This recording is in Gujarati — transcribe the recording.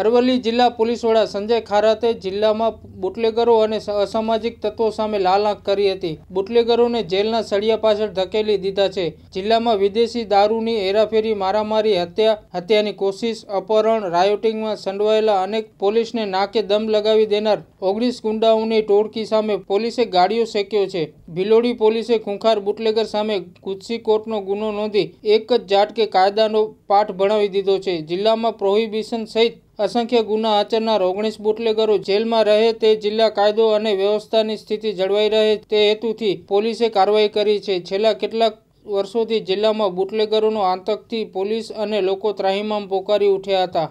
અરવલ્લી જિલ્લા પોલીસ વડા સંજય ખારાતે જિલ્લામાં બુટલેગરો અને અસામાજિક તત્વો સામે લાલાંક કરી હતી બુટલેગરોને જેલના સળિયા પાછળ ધકેલી દીધા છે જિલ્લામાં વિદેશી દારૂની હેરાફેરી મારામારી હત્યા હત્યાની કોશિશ અપહરણ રાયોટિંગમાં સંડવાયેલા અનેક પોલીસને નાકે દમ લગાવી દેનાર ઓગણીસ ગુંડાઓની ટોળકી સામે પોલીસે ગાડીઓ શેક્યો છે ભિલોડી પોલીસે ખૂંખાર બુટલેગર સામે કોર્ટનો ગુનો નોંધી એક જ ઝાટકે કાયદાનો પાઠ ભણાવી દીધો છે જિલ્લામાં પ્રોહિબિશન સહિત અસંખ્ય ગુના આચરનાર ઓગણીસ બુટલેગરો જેલમાં રહે તે જિલ્લા કાયદો અને વ્યવસ્થાની સ્થિતિ જળવાઈ રહે તે હેતુથી પોલીસે કાર્યવાહી કરી છે છેલ્લા કેટલાક વર્ષોથી જિલ્લામાં બુટલેગરોનો આતંકથી પોલીસ અને લોકો ત્રાહિમામ પોકારી ઉઠ્યા હતા